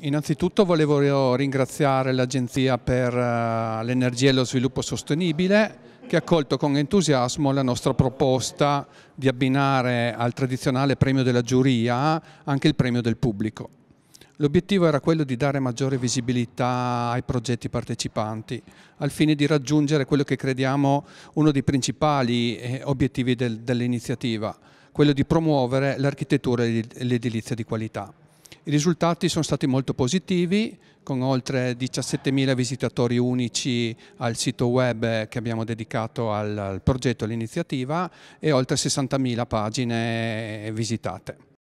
innanzitutto volevo ringraziare l'Agenzia per eh, l'Energia e lo Sviluppo Sostenibile che ha accolto con entusiasmo la nostra proposta di abbinare al tradizionale premio della giuria anche il premio del pubblico. L'obiettivo era quello di dare maggiore visibilità ai progetti partecipanti, al fine di raggiungere quello che crediamo uno dei principali eh, obiettivi del, dell'iniziativa, quello di promuovere l'architettura e l'edilizia di qualità. I risultati sono stati molto positivi, con oltre 17.000 visitatori unici al sito web che abbiamo dedicato al, progetto, all'iniziativa e oltre 60.000 pagine visitate.